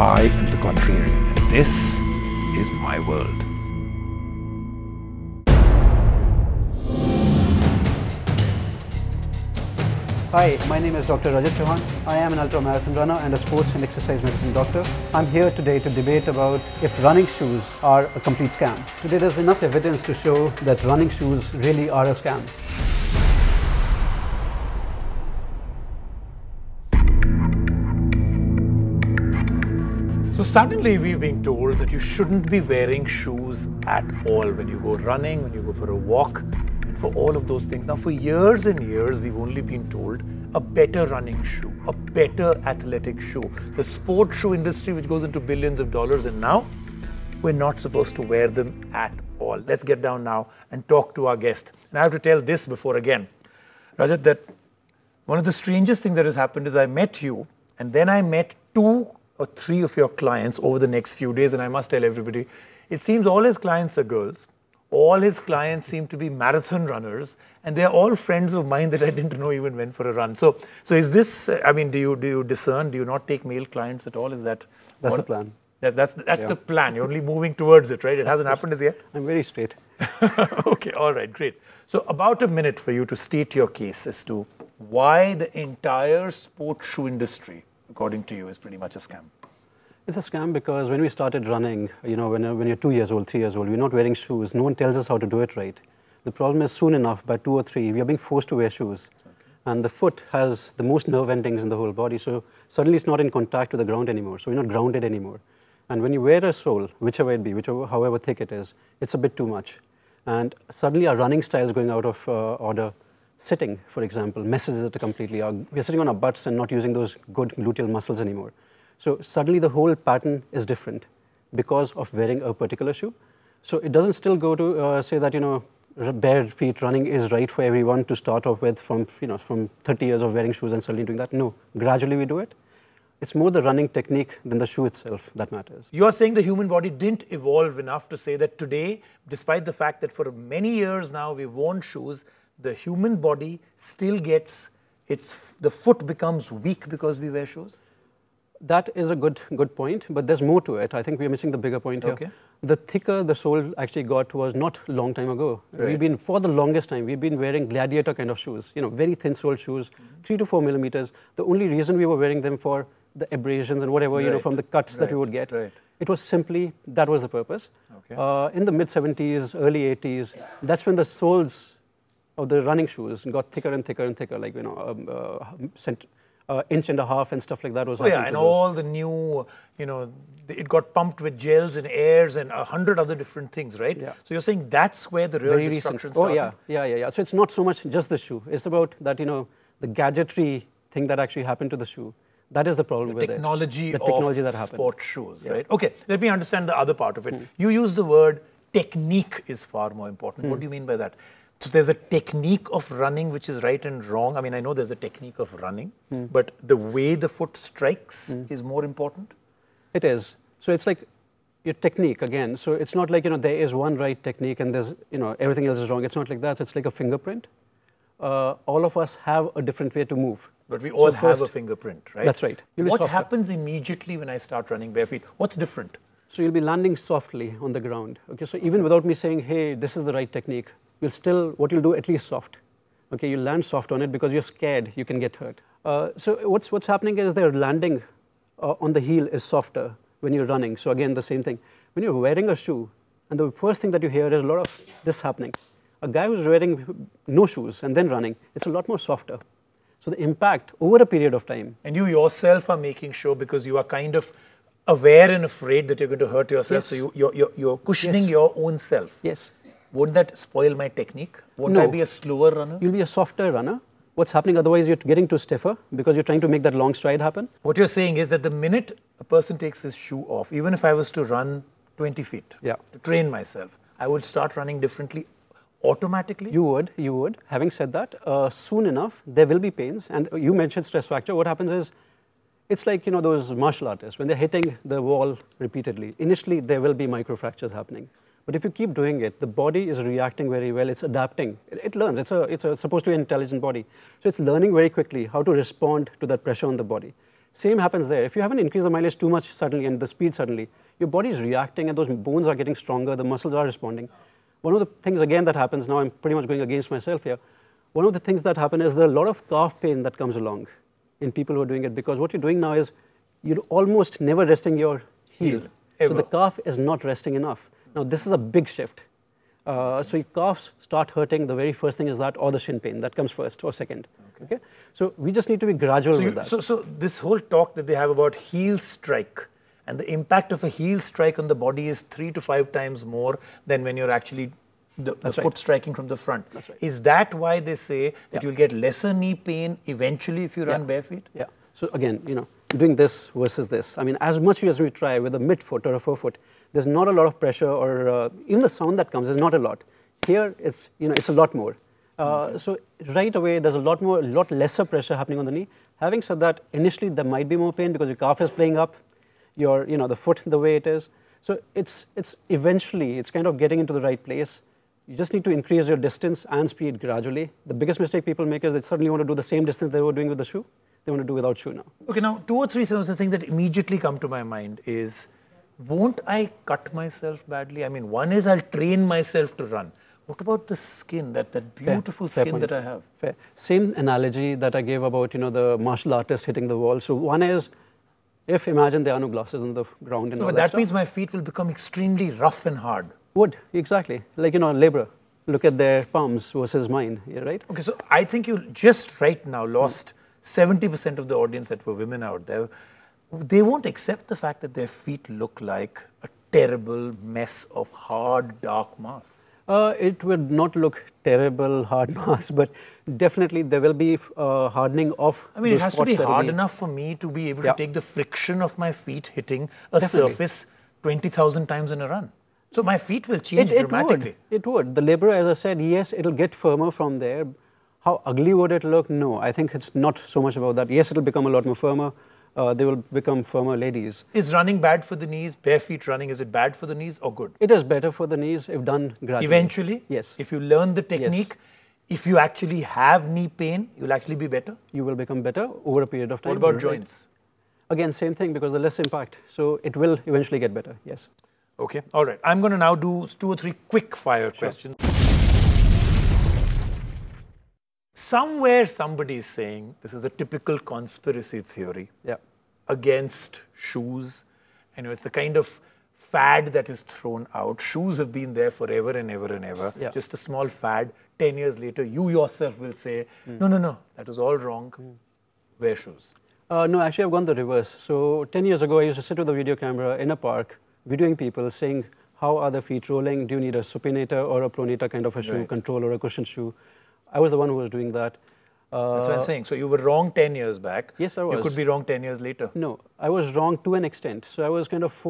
I am the contrarian, and this is my world. Hi, my name is Dr. Rajat Chauhan. I am an ultramarathon runner and a sports and exercise medicine doctor. I'm here today to debate about if running shoes are a complete scam. Today there's enough evidence to show that running shoes really are a scam. So suddenly we've been told that you shouldn't be wearing shoes at all when you go running, when you go for a walk, and for all of those things. Now, for years and years, we've only been told a better running shoe, a better athletic shoe, the sport shoe industry, which goes into billions of dollars, and now we're not supposed to wear them at all. Let's get down now and talk to our guest. And I have to tell this before again, Rajat, that one of the strangest things that has happened is I met you, and then I met two or three of your clients over the next few days, and I must tell everybody, it seems all his clients are girls. All his clients seem to be marathon runners, and they're all friends of mine that I didn't know even went for a run. So, so is this? I mean, do you do you discern? Do you not take male clients at all? Is that that's the plan? That, that's that's yeah. the plan. You're only moving towards it, right? It hasn't happened as yet. I'm very straight. okay, all right, great. So, about a minute for you to state your case as to why the entire sports shoe industry according to you, is pretty much a scam? It's a scam because when we started running, you know, when, uh, when you're two years old, three years old, we're not wearing shoes. No one tells us how to do it right. The problem is soon enough, by two or three, we are being forced to wear shoes. Okay. And the foot has the most nerve endings in the whole body, so suddenly it's not in contact with the ground anymore. So you're not grounded anymore. And when you wear a sole, whichever it be, whichever, however thick it is, it's a bit too much. And suddenly our running style is going out of uh, order sitting, for example, messes it completely We're sitting on our butts and not using those good gluteal muscles anymore. So suddenly the whole pattern is different because of wearing a particular shoe. So it doesn't still go to uh, say that, you know, bare feet running is right for everyone to start off with from, you know, from 30 years of wearing shoes and suddenly doing that. No, gradually we do it. It's more the running technique than the shoe itself that matters. You are saying the human body didn't evolve enough to say that today, despite the fact that for many years now we've worn shoes, the human body still gets its the foot becomes weak because we wear shoes? That is a good good point, but there's more to it. I think we're missing the bigger point here. Okay. The thicker the sole actually got was not long time ago. Right. We've been for the longest time we've been wearing gladiator kind of shoes. You know, very thin sole shoes, mm -hmm. three to four millimeters. The only reason we were wearing them for the abrasions and whatever right. you know from the cuts right. that we would get. Right. It was simply that was the purpose. Okay. Uh, in the mid 70s, early 80s, that's when the soles of the running shoes and got thicker and thicker and thicker, like, you know, um, uh, cent uh, inch and a half and stuff like that was. Oh yeah, and all the new, you know, it got pumped with gels and airs and a hundred other different things, right? Yeah. So you're saying that's where the real Very destruction recent. started. Oh yeah, yeah, yeah, yeah. So it's not so much just the shoe. It's about that, you know, the gadgetry thing that actually happened to the shoe. That is the problem the with technology it. The technology that happened. Sport shoes, yeah. right? Okay, let me understand the other part of it. Mm. You use the word technique is far more important. Mm. What hmm. do you mean by that? So there's a technique of running which is right and wrong. I mean, I know there's a technique of running, mm. but the way the foot strikes mm. is more important. It is. So it's like your technique again. So it's not like, you know, there is one right technique and there's, you know, everything else is wrong. It's not like that. It's like a fingerprint. Uh, all of us have a different way to move. But we all so first, have a fingerprint, right? That's right. What happens immediately when I start running bare feet? What's different? So you'll be landing softly on the ground. Okay, so even without me saying, hey, this is the right technique, you'll still, what you'll do, at least soft. Okay, you land soft on it because you're scared you can get hurt. Uh, so what's, what's happening is they're landing uh, on the heel is softer when you're running. So again, the same thing. When you're wearing a shoe, and the first thing that you hear is a lot of this happening. A guy who's wearing no shoes and then running, it's a lot more softer. So the impact over a period of time. And you yourself are making sure because you are kind of aware and afraid that you're going to hurt yourself. Yes. So you, are you're, you're, you're cushioning yes. your own self. Yes. Would that spoil my technique? Would no. I be a slower runner? You'll be a softer runner. What's happening otherwise, you're getting too stiffer because you're trying to make that long stride happen. What you're saying is that the minute a person takes his shoe off, even if I was to run 20 feet yeah. to train myself, I would start running differently automatically? You would, you would. Having said that, uh, soon enough, there will be pains. And you mentioned stress factor. What happens is, it's like, you know, those martial artists, when they're hitting the wall repeatedly, initially there will be microfractures happening. But if you keep doing it, the body is reacting very well. It's adapting. It, it learns. It's, a, it's a, supposed to be an intelligent body. So it's learning very quickly how to respond to that pressure on the body. Same happens there. If you haven't increased the mileage too much suddenly and the speed suddenly, your body is reacting and those bones are getting stronger, the muscles are responding. One of the things, again, that happens, now I'm pretty much going against myself here. One of the things that happen is there are a lot of calf pain that comes along in people who are doing it because what you're doing now is you're almost never resting your heel. So the calf is not resting enough. Now, this is a big shift. Uh, so your calves start hurting, the very first thing is that, or the shin pain. That comes first or second. Okay. okay? So we just need to be gradual so with that. So, so this whole talk that they have about heel strike and the impact of a heel strike on the body is three to five times more than when you're actually the, the foot striking from the front. Right. Is that why they say that yeah. you'll get lesser knee pain eventually if you run yeah. bare feet? Yeah. So again, you know, doing this versus this. I mean, as much as we try with a midfoot or a forefoot, there's not a lot of pressure or uh, even the sound that comes is not a lot. Here, it's, you know, it's a lot more. Uh, okay. So right away, there's a lot more, a lot lesser pressure happening on the knee. Having said that, initially there might be more pain because your calf is playing up, your, you know, the foot the way it is. So it's, it's eventually, it's kind of getting into the right place. You just need to increase your distance and speed gradually. The biggest mistake people make is they suddenly want to do the same distance they were doing with the shoe. They want to do without shoe now. Okay, now two or three things that immediately come to my mind is won't I cut myself badly? I mean, one is I'll train myself to run. What about the skin, that, that beautiful fair, fair skin point. that I have? Fair. Same analogy that I gave about, you know, the martial artist hitting the wall. So one is, if imagine there are no glasses on the ground and no, but that, that means my feet will become extremely rough and hard. Would, exactly. Like, you know, labor. Look at their palms versus mine, right? Okay, so I think you just right now lost 70% of the audience that were women out there they won't accept the fact that their feet look like a terrible mess of hard, dark mass. Uh, it would not look terrible hard mass, but definitely there will be uh, hardening of. I mean, it has to be hard be... enough for me to be able yeah. to take the friction of my feet hitting a definitely. surface 20,000 times in a run. So my feet will change it, it dramatically. Would. It would. The labor, as I said, yes, it'll get firmer from there. How ugly would it look? No, I think it's not so much about that. Yes, it'll become a lot more firmer uh, they will become firmer ladies. Is running bad for the knees, bare feet running, is it bad for the knees or good? It is better for the knees if done gradually. Eventually? Yes. If you learn the technique, yes. If you actually have knee pain, you'll actually be better? You will become better over a period of time. What about right? joints? Again, same thing because the less impact. So it will eventually get better, yes. Okay, all right. I'm going to now do two or three quick fire sure. questions. somewhere somebody is saying this is a typical conspiracy theory yeah. against shoes. You know, it's the kind of fad that is thrown out. Shoes have been there forever and ever and ever. Yeah. Just a small fad. Ten years later, you yourself will say, mm. no, no, no, that was all wrong. Mm. Wear shoes. Uh, no, actually, I've gone the reverse. So 10 years ago, I used to sit with a video camera in a park, videoing people, saying, how are the feet rolling? Do you need a supinator or a pronator kind of a shoe, right. control or a cushion shoe? I was the one who was doing that. Uh, That's what I'm saying. So you were wrong 10 years back. Yes, I was. You could be wrong 10 years later. No, I was wrong to an extent. So I was kind of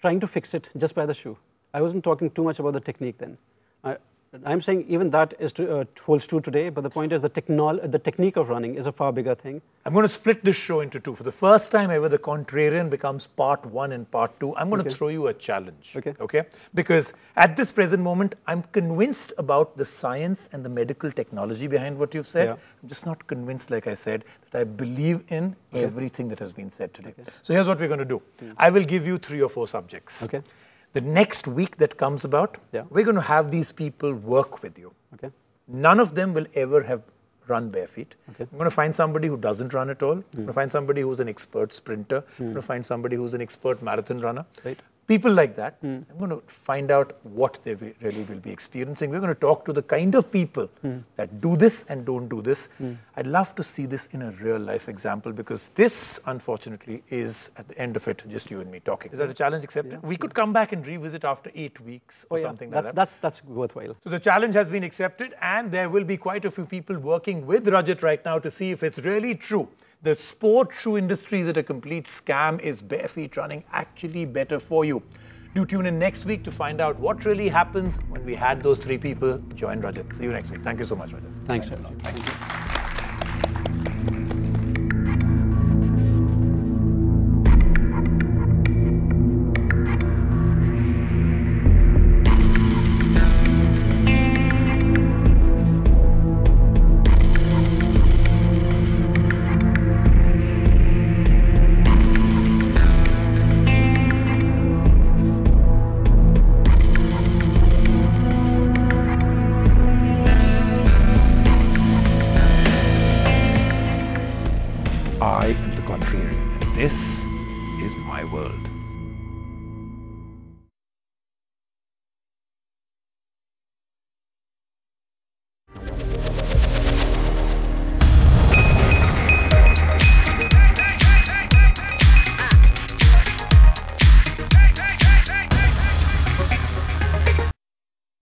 trying to fix it just by the shoe. I wasn't talking too much about the technique then. I, I'm saying even that is to, uh, holds true today, but the point is the, technol- the technique of running is a far bigger thing. I'm going to split this show into two. For the first time ever, the contrarian becomes part one and part two. I'm going okay. to throw you a challenge. Okay. Okay. Because at this present moment, I'm convinced about the science and the medical technology behind what you've said. Yeah. I'm just not convinced, like I said, that I believe in okay. everything that has been said today. Okay. So here's what we're going to do. Mm. I will give you three or four subjects. Okay the next week that comes about, yeah. we're going to have these people work with you. Okay. None of them will ever have run bare feet. Okay. I'm going to find somebody who doesn't run at all. Mm. I'm hmm. going to find somebody who's an expert sprinter. Mm. I'm hmm. going to find somebody who's an expert marathon runner. Right people like that. Mm. I'm going to find out what they really will be experiencing. We're going to talk to the kind of people mm. that do this and don't do this. Mm. I'd love to see this in a real life example because this, unfortunately, is at the end of it just you and me talking. Is that a challenge accepted? Yeah. We could come back and revisit after eight weeks or oh, yeah. something that's, like that. That's, that's worthwhile. So the challenge has been accepted, and there will be quite a few people working with Rajat right now to see if it's really true the sport shoe industry is a complete scam. Is bare feet running actually better for you? Do tune in next week to find out what really happens when we had those three people join Rajat. See you next week. Thank you so much, Rajat. Thanks, Thanks a lot. Thank you.